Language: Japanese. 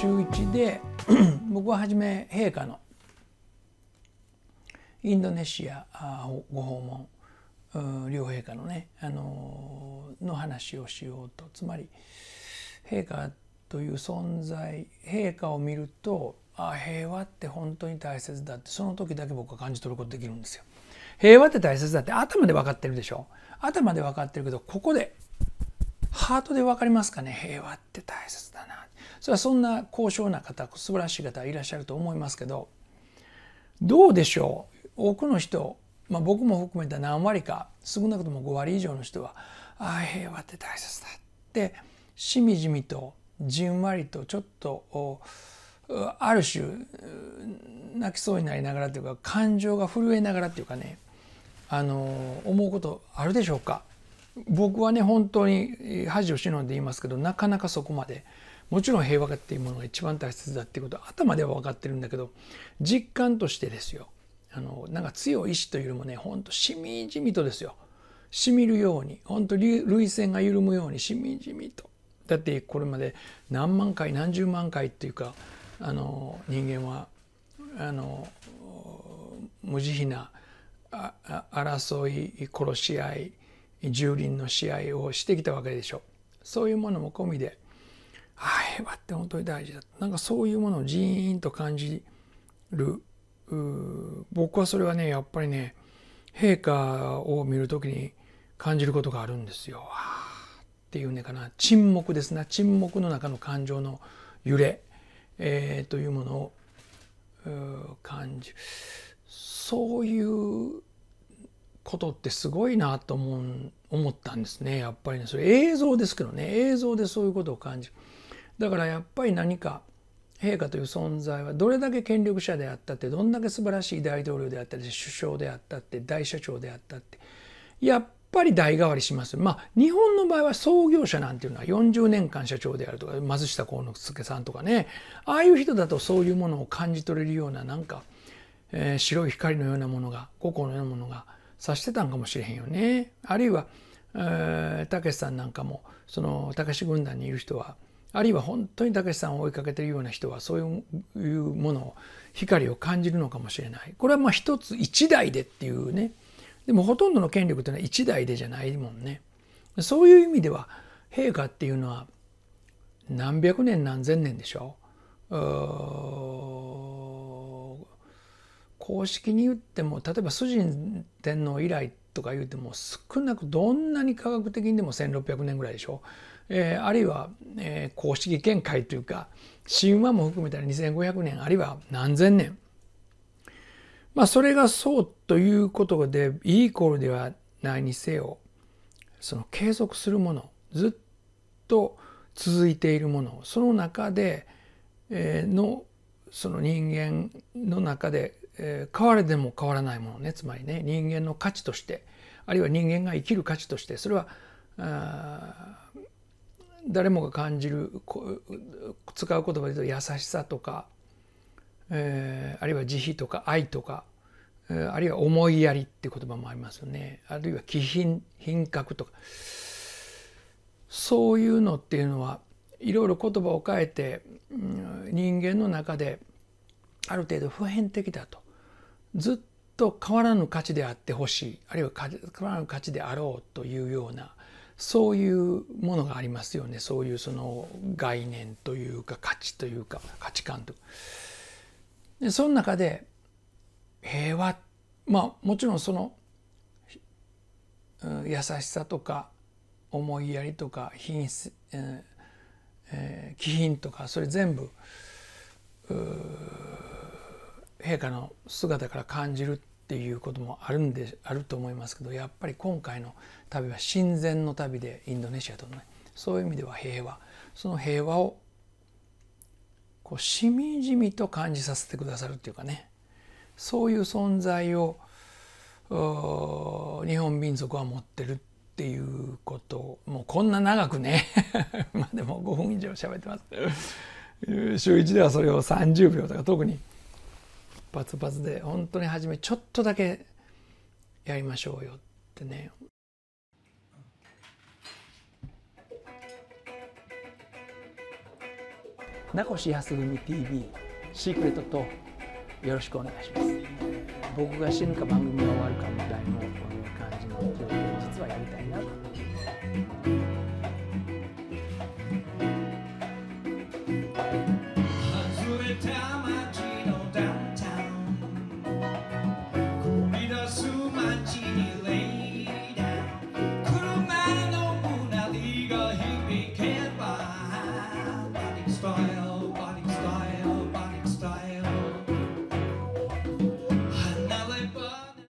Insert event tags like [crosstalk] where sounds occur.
週1で [clears throat] 僕は初め陛下のインドネシアご訪問両陛下のね、あのー、の話をしようとつまり陛下という存在陛下を見るとあ平和って本当に大切だってその時だけ僕は感じ取ることできるんですよ。平和って大切だって頭で分かってるでしょ頭で分かってるけどここでハートで分かりますかね平和って大切だなそれはそんな高尚な方素晴らしい方いらっしゃると思いますけどどうでしょう多くの人、まあ、僕も含めた何割か少なくとも5割以上の人は「ああ平和って大切だ」ってしみじみとじんわりとちょっとある種泣きそうになりながらというか感情が震えながらというかねあの思うことあるでしょうか僕はね本当に恥を忍んで言いますけどなかなかそこまでもちろん平和っていうものが一番大切だっていうことは頭では分かってるんだけど実感としてですよあのなんか強い意志というよりもねほんとしみじみとですよしみるようにほんと涙腺が緩むようにしみじみとだってこれまで何万回何十万回っていうかあの人間はあの無慈悲な争い殺し合い蹂躙の試合をしてきたわけでしょそういうものも込みであ平和って本当に大事だなんかそういうものをジーンと感じる僕はそれはねやっぱりね陛下を見る時に感じることがあるんですよ。あっていうねかな沈黙ですな、沈黙の中の感情の揺れ、えー、というものを感じるそういうことってすごいなと思う思ったんですねやっぱりねそれ映像ですけどね映像でそういうことを感じる。だからやっぱり何か陛下という存在はどれだけ権力者であったってどんだけ素晴らしい大統領であったり首相であったって大社長であったってやっぱり代替わりします。まあ日本の場合は創業者なんていうのは40年間社長であるとか貧下幸之助さんとかねああいう人だとそういうものを感じ取れるようななんか、えー、白い光のようなものが五光のようなものがさしてたんかもしれへんよね。あるいはたけしさんなんかもそのたけし軍団にいる人はあるいは本当にたけしさんを追いかけているような人はそういうものを光を感じるのかもしれないこれはまあ一つ一台でっていうねでもほとんどの権力というのは一台でじゃないもんねそういう意味では陛下っていうのは何百年何千年でしょう公式に言っても例えば崇神天皇以来とか言うても少なくどんなに科学的にでも1600年ぐらいでしょ、えー、あるいは、えー、公式見解というか神話も含めたら2500年あるいは何千年まあそれがそうということでイーコールではないにせよその継続するものずっと続いているものその中で、えのその人間の中でえー、変われても変わらないものねつまりね人間の価値としてあるいは人間が生きる価値としてそれは誰もが感じる使う言葉で言うと優しさとか、えー、あるいは慈悲とか愛とか、えー、あるいは思いやりって言葉もありますよねあるいは気品品格とかそういうのっていうのはいろいろ言葉を変えて、うん、人間の中である程度普遍的だとずっと変わらぬ価値であってほしいあるいは変わらぬ価値であろうというようなそういうものがありますよねそういうその概念というか価値というか価値観とでその中で平和まあもちろんその優しさとか思いやりとか品質、えーえー、気品とかそれ全部う陛下の姿から感じるっていうこともあるんであると思いますけどやっぱり今回の旅は親善の旅でインドネシアとのねそういう意味では平和その平和をこうしみじみと感じさせてくださるっていうかねそういう存在を日本民族は持ってるっていうこともうこんな長くね [laughs] まあでも5分以上喋ってます週1ではそれを30秒とか特に。バツバツで本当に初めちょっとだけやりましょうよってね名越康文 TV シークレットとよろしくお願いします僕が死ぬか番組が終わるかみたいな感じの状況を実はやりたいなと。